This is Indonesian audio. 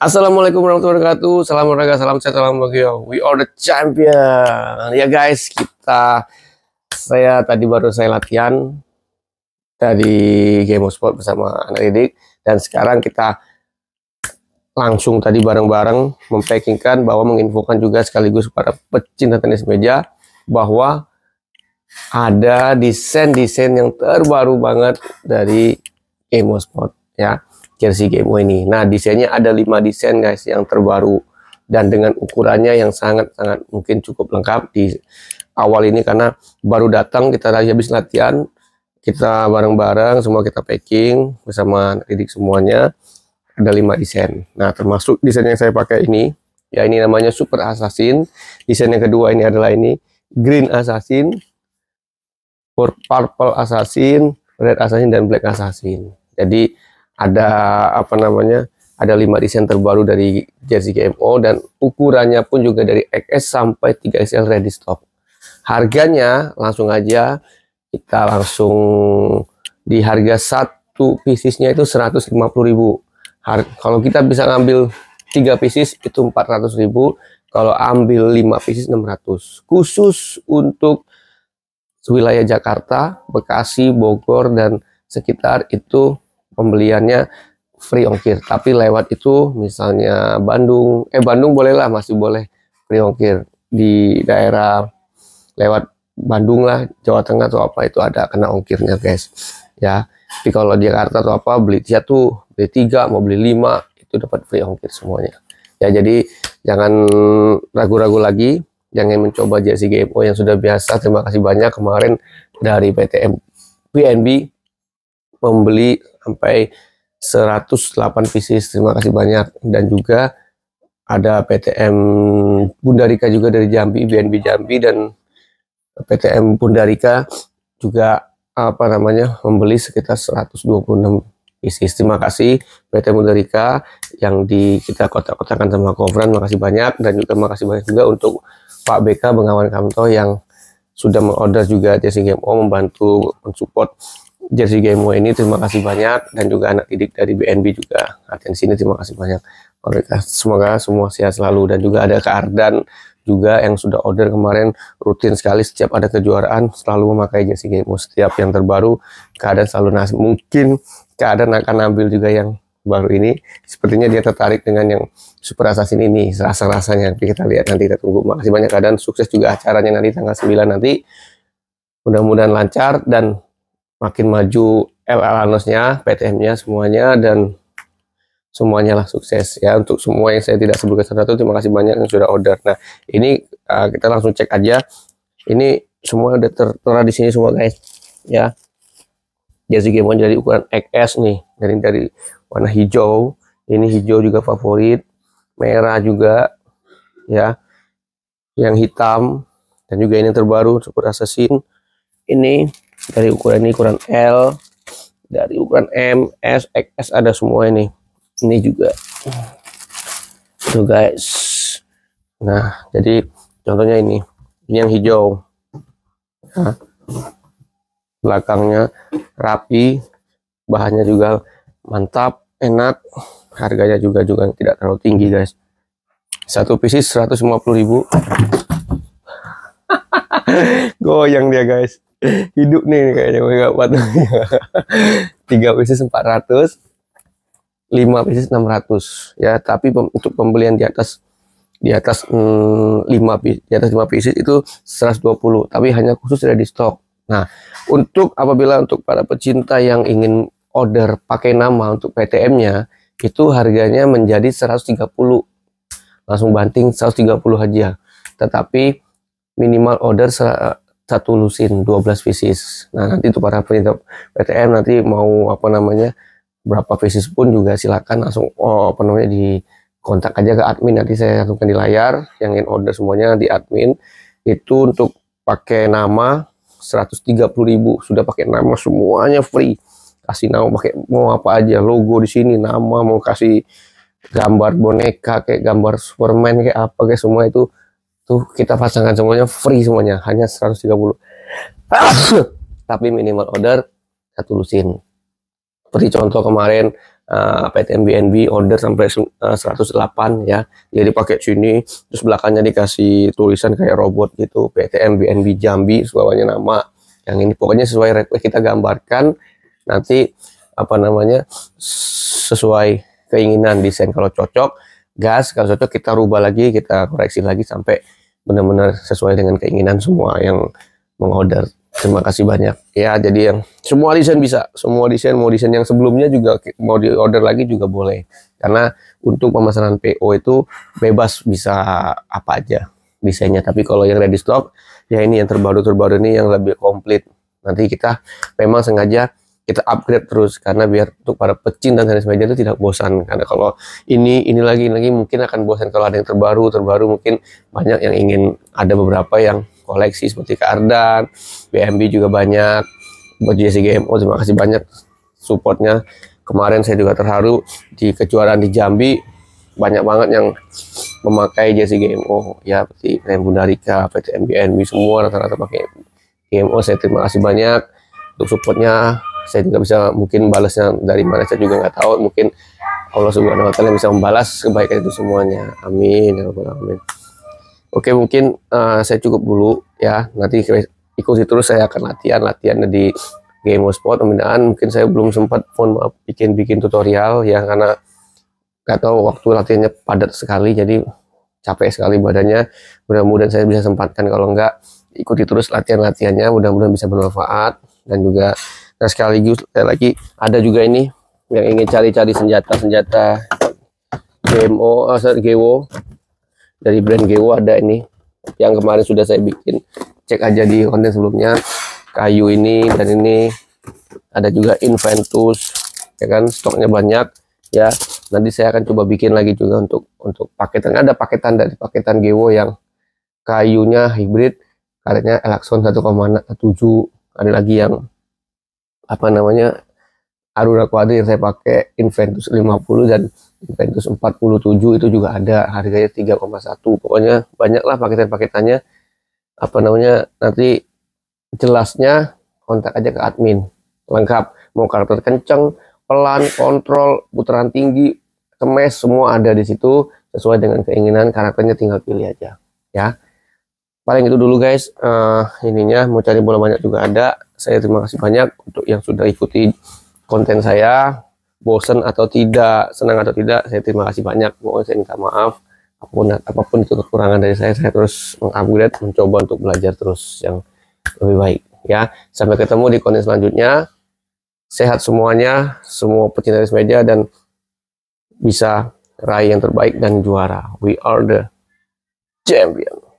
Assalamualaikum warahmatullahi wabarakatuh. Salam olahraga, salam sehat, salam bahagia. We are the champion. Ya guys, kita saya tadi baru saya latihan dari Game of Sport bersama anak didik dan sekarang kita langsung tadi bareng-bareng mempackingkan bahwa menginfokan juga sekaligus para pecinta tenis meja bahwa ada desain-desain yang terbaru banget dari Game of Sport ya jersey game ini. Nah, desainnya ada 5 desain guys yang terbaru dan dengan ukurannya yang sangat-sangat mungkin cukup lengkap di awal ini karena baru datang kita habis latihan, kita bareng-bareng semua kita packing bersama Ridik semuanya ada 5 desain. Nah, termasuk desain yang saya pakai ini ya ini namanya Super Assassin. Desain yang kedua ini adalah ini Green Assassin, Purple Assassin, Red Assassin dan Black Assassin. Jadi ada apa namanya ada lima desain terbaru dari jersey GMO dan ukurannya pun juga dari XS sampai 3XL ready stock. Harganya langsung aja kita langsung di harga satu piecesnya itu 150.000. Kalau kita bisa ngambil tiga pieces itu 400.000, kalau ambil 5 pieces 600. Khusus untuk wilayah Jakarta, Bekasi, Bogor dan sekitar itu pembeliannya free ongkir. Tapi lewat itu misalnya Bandung, eh Bandung bolehlah masih boleh free ongkir di daerah lewat Bandung lah, Jawa Tengah atau apa itu ada kena ongkirnya guys. Ya, tapi kalau di Jakarta atau apa beli satu, beli tiga, mau beli lima itu dapat free ongkir semuanya. Ya jadi jangan ragu-ragu lagi, jangan mencoba JCGMO yang sudah biasa. Terima kasih banyak kemarin dari PTM PNB membeli sampai 108 pcs Terima kasih banyak. Dan juga ada PTM Bunda Rika juga dari Jambi, BNB Jambi dan PTM Bunda Rika juga apa namanya membeli sekitar 126 isi, Terima kasih PTM Rika yang di kita kotak-kotakan sama Kovran. Makasih banyak dan juga makasih banyak juga untuk Pak BK Bengawan Kamto yang sudah mengorder juga Jesse Game O membantu mensupport jersey Gemo ini terima kasih banyak dan juga anak didik dari BNB juga latihan sini terima kasih banyak mereka semoga semua sehat selalu dan juga ada Kak Ardan juga yang sudah order kemarin rutin sekali setiap ada kejuaraan selalu memakai jersey Gemo setiap yang terbaru keadaan selalu nasi mungkin keadaan akan ambil juga yang baru ini sepertinya dia tertarik dengan yang super assassin ini rasa-rasanya nanti kita lihat nanti kita tunggu makasih banyak keadaan sukses juga acaranya nanti tanggal 9 nanti mudah-mudahan lancar dan makin maju LL Anosnya, PTM-nya semuanya dan semuanya lah sukses ya untuk semua yang saya tidak sebutkan satu terima kasih banyak yang sudah order. Nah, ini uh, kita langsung cek aja. Ini semua udah tertera di sini semua guys. Ya. Jersey Gamon jadi ukuran XS nih, dari dari warna hijau. Ini hijau juga favorit, merah juga ya. Yang hitam dan juga ini yang terbaru seperti Assassin. Ini dari ukuran ini ukuran L dari ukuran M S XS ada semua ini ini juga tuh guys nah jadi contohnya ini ini yang hijau nah, belakangnya rapi bahannya juga mantap enak harganya juga juga tidak terlalu tinggi guys satu pieces 150.000 goyang dia guys hidup nih kayaknya patuh tiga empat ratus lima 5 enam ratus ya tapi untuk pembelian di atas di atas hmm, 5 di atas 5 pieces itu 120 tapi hanya khusus ada di stok nah untuk apabila untuk para pecinta yang ingin order pakai nama untuk PTM nya itu harganya menjadi seratus tiga puluh langsung banting tiga puluh aja tetapi minimal order satu lusin 12 pieces nah nanti itu para PTM nanti mau apa namanya berapa pieces pun juga silakan langsung oh, apa namanya di kontak aja ke admin nanti saya satukan di layar yang in order semuanya di admin itu untuk pakai nama 130.000 sudah pakai nama semuanya free kasih nama pakai mau apa aja logo di sini nama mau kasih gambar boneka kayak gambar Superman kayak apa kayak semua itu tuh kita pasangkan semuanya free semuanya hanya 130 tapi minimal order satu lusin seperti contoh kemarin uh, eh, PTM BNB order sampai uh, eh, 108 ya jadi pakai sini terus belakangnya dikasih tulisan kayak robot gitu PTM BNB Jambi semuanya nama yang ini pokoknya sesuai request kita gambarkan nanti apa namanya sesuai keinginan desain kalau cocok gas kalau cocok kita rubah lagi kita koreksi lagi sampai benar-benar sesuai dengan keinginan semua yang mengorder terima kasih banyak ya jadi yang semua desain bisa semua desain mau desain yang sebelumnya juga mau order lagi juga boleh karena untuk pemesanan PO itu bebas bisa apa aja desainnya tapi kalau yang ready stock ya ini yang terbaru terbaru ini yang lebih komplit nanti kita memang sengaja kita upgrade terus karena biar untuk para pecinta tenis meja itu tidak bosan karena kalau ini ini lagi ini lagi mungkin akan bosan kalau ada yang terbaru terbaru mungkin banyak yang ingin ada beberapa yang koleksi seperti kardan BMB juga banyak buat gmo terima kasih banyak supportnya kemarin saya juga terharu di kejuaraan di Jambi banyak banget yang memakai jersey GMO ya seperti Rem Gundarika, PT MBNB semua rata-rata pakai GMO saya terima kasih banyak untuk supportnya saya tidak bisa mungkin balasnya dari mana saya juga nggak tahu mungkin Allah Subhanahu Wa Taala bisa membalas kebaikan itu semuanya amin ya rabbal alamin oke mungkin uh, saya cukup dulu ya nanti ikuti terus saya akan latihan latihan di game spot pembinaan mungkin saya belum sempat mohon maaf bikin bikin tutorial ya karena nggak tahu waktu latihannya padat sekali jadi capek sekali badannya mudah-mudahan saya bisa sempatkan kalau enggak ikuti terus latihan-latihannya mudah-mudahan bisa bermanfaat dan juga dan sekaligus eh, lagi ada juga ini yang ingin cari-cari senjata-senjata GMO uh, eh, GWO dari brand GWO ada ini yang kemarin sudah saya bikin cek aja di konten sebelumnya kayu ini dan ini ada juga Inventus ya kan stoknya banyak ya nanti saya akan coba bikin lagi juga untuk untuk paketan ada paketan dari paketan Gewo yang kayunya hybrid karetnya Elakson 1,7 ada lagi yang apa namanya Aruna Quadri yang saya pakai Inventus 50 dan Inventus 47 itu juga ada harganya 3,1 pokoknya banyaklah paketan-paketannya apa namanya nanti jelasnya kontak aja ke admin lengkap mau karakter kenceng pelan kontrol putaran tinggi kemes semua ada di situ sesuai dengan keinginan karakternya tinggal pilih aja ya paling itu dulu guys uh, ininya mau cari bola banyak juga ada saya terima kasih banyak untuk yang sudah ikuti konten saya bosen atau tidak senang atau tidak saya terima kasih banyak mohon saya minta maaf apapun apapun itu kekurangan dari saya saya terus mengupgrade mencoba untuk belajar terus yang lebih baik ya sampai ketemu di konten selanjutnya sehat semuanya semua pecinta meja dan bisa raih yang terbaik dan juara we are the champion